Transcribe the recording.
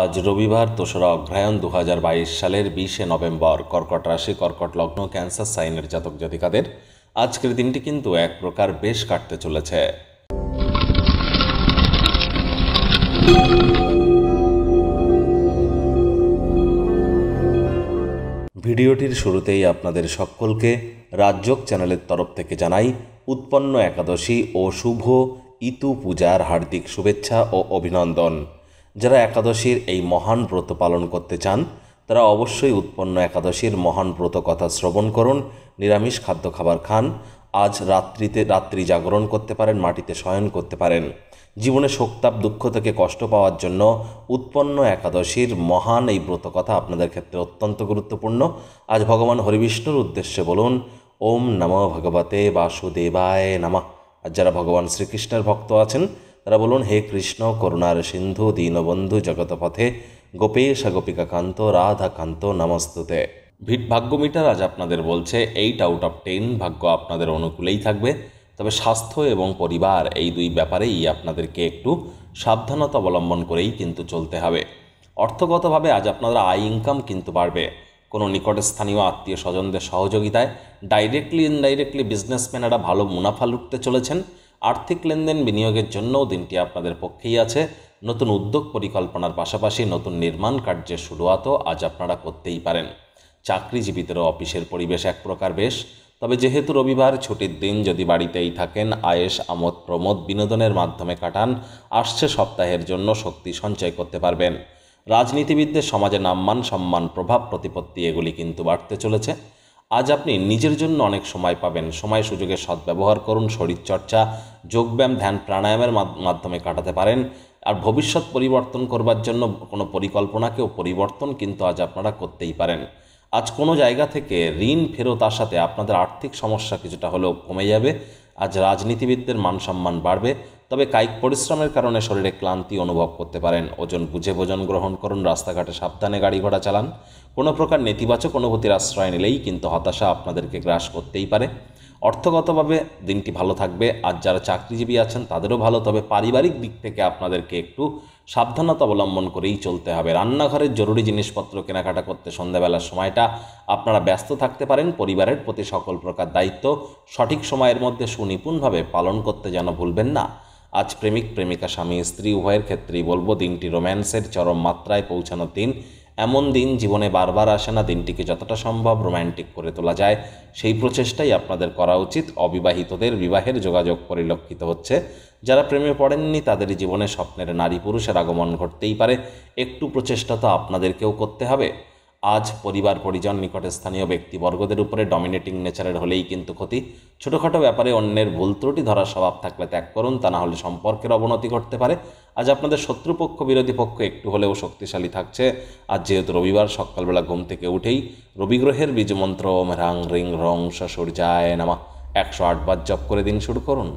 আজ রবিবার দোসরা অগ্রায়ণ দু সালের বিশে নভেম্বর কর্কট রাশি কর্কট লগ্ন ক্যান্সার সাইনের জাতক জাতিকাদের আজকের দিনটি কিন্তু এক প্রকার বেশ কাটতে চলেছে ভিডিওটির শুরুতেই আপনাদের সকলকে রাজ্যক চ্যানেলের তরফ থেকে জানাই উৎপন্ন একাদশী ও শুভ ইতু পূজার হার্দিক শুভেচ্ছা ও অভিনন্দন যারা একাদশীর এই মহান ব্রত পালন করতে চান তারা অবশ্যই উৎপন্ন একাদশীর মহান ব্রত কথা শ্রবণ করুন নিরামিষ খাদ্য খাবার খান আজ রাত্রিতে রাত্রি জাগরণ করতে পারেন মাটিতে শয়ন করতে পারেন জীবনে শোকতাপ দুঃখ থেকে কষ্ট পাওয়ার জন্য উৎপন্ন একাদশীর মহান এই ব্রত কথা আপনাদের ক্ষেত্রে অত্যন্ত গুরুত্বপূর্ণ আজ ভগবান হরিবিষ্ণুর উদ্দেশ্যে বলুন ওম নম ভগবতে বাসুদেবায় নামা আর যারা ভগবান শ্রীকৃষ্ণের ভক্ত আছেন তারা বলুন হে কৃষ্ণ করুণার সিন্ধু দীনবন্ধু জগতপথে গোপেশ গোপিকাকান্ত রাধাকান্ত নমস্তুতে ভিট ভাগ্য মিটার আজ আপনাদের বলছে এইট আউট অফ টেন ভাগ্য আপনাদের অনুকূলেই থাকবে তবে স্বাস্থ্য এবং পরিবার এই দুই ব্যাপারেই আপনাদেরকে একটু সাবধানতা অবলম্বন করেই কিন্তু চলতে হবে অর্থগতভাবে আজ আপনারা আয় ইনকাম কিন্তু বাড়বে কোনো নিকটস্থানীয় আত্মীয় স্বজনদের সহযোগিতায় ডাইরেক্টলি ইনডাইরেক্টলি বিজনেসম্যানেরা ভালো মুনাফা লুটতে চলেছেন আর্থিক লেনদেন বিনিয়োগের জন্যও দিনটি আপনাদের পক্ষেই আছে নতুন উদ্যোগ পরিকল্পনার পাশাপাশি নতুন নির্মাণ কার্যের শুরুয়াতও আজ আপনারা করতেই পারেন চাকরিজীবীদেরও অফিসের পরিবেশ এক প্রকার বেশ তবে যেহেতু রবিবার ছুটির দিন যদি বাড়িতেই থাকেন আয়েস আমোদ প্রমোদ বিনোদনের মাধ্যমে কাটান আসছে সপ্তাহের জন্য শক্তি সঞ্চয় করতে পারবেন রাজনীতিবিদদের সমাজে নাম্মান সম্মান প্রভাব প্রতিপত্তি এগুলি কিন্তু বাড়তে চলেছে আজ আপনি নিজের জন্য অনেক সময় পাবেন সময় সুযোগের সদ্ব্যবহার করুন শরীরচর্চা যোগব্যায়াম ধ্যান প্রাণায়ামের মাধ্যমে কাটাতে পারেন আর ভবিষ্যৎ পরিবর্তন করবার জন্য কোনো পরিকল্পনাকেও পরিবর্তন কিন্তু আজ আপনারা করতেই পারেন আজ কোনো জায়গা থেকে ঋণ ফেরত আসাতে আপনাদের আর্থিক সমস্যা কিছুটা হলেও কমে যাবে আজ রাজনীতিবিদদের মান সম্মান বাড়বে তবে কায়িক পরিশ্রমের কারণে শরীরে ক্লান্তি অনুভব করতে পারেন ওজন বুঝে ভোজন গ্রহণ করুন রাস্তাঘাটে সাবধানে গাড়ি ঘোড়া চালান কোনো প্রকার নেতিবাচক অনুভূতির আশ্রয় নিলেই কিন্তু হতাশা আপনাদেরকে গ্রাস করতেই পারে অর্থগতভাবে দিনটি ভালো থাকবে আর যারা চাকরিজীবী আছেন তাদেরও ভালো তবে পারিবারিক দিক থেকে আপনাদেরকে একটু সাবধানতা অবলম্বন করেই চলতে হবে রান্নাঘরের জরুরি জিনিসপত্র কেনাকাটা করতে সন্ধ্যাবেলার সময়টা আপনারা ব্যস্ত থাকতে পারেন পরিবারের প্রতি সকল প্রকার দায়িত্ব সঠিক সময়ের মধ্যে সুনিপুণভাবে পালন করতে যেন ভুলবেন না আজ প্রেমিক প্রেমিকা স্বামী স্ত্রী উভয়ের ক্ষেত্রেই বলবো দিনটি রোম্যান্সের চরম মাত্রায় পৌঁছানোর দিন এমন দিন জীবনে বারবার আসে না দিনটিকে যতটা সম্ভব রোম্যান্টিক করে তোলা যায় সেই প্রচেষ্টাই আপনাদের করা উচিত অবিবাহিতদের বিবাহের যোগাযোগ পরিলক্ষিত হচ্ছে যারা প্রেমে পড়েননি তাদের জীবনে স্বপ্নের নারী পুরুষের আগমন ঘটতেই পারে একটু প্রচেষ্টা তো আপনাদেরকেও করতে হবে আজ পরিবার পরিজন নিকটে স্থানীয় ব্যক্তিবর্গদের উপরে ডমিনেটিং নেচারের হলেই কিন্তু ক্ষতি ছোটোখাটো ব্যাপারে অন্যের ভুল ত্রুটি ধরার স্বভাব থাকলে ত্যাগ করুন তা না হলে সম্পর্কের অবনতি ঘটতে পারে আজ আপনাদের শত্রুপক্ষ বিরোধী পক্ষ একটু হলেও শক্তিশালী থাকছে আজ যেহেতু রবিবার সকালবেলা ঘুম থেকে উঠেই রবিগ্রহের বীজমন্ত্র ওম হ্রাং রিং রং সূর্যায় নামা একশো আট বার জপ করে দিন শুরু করুন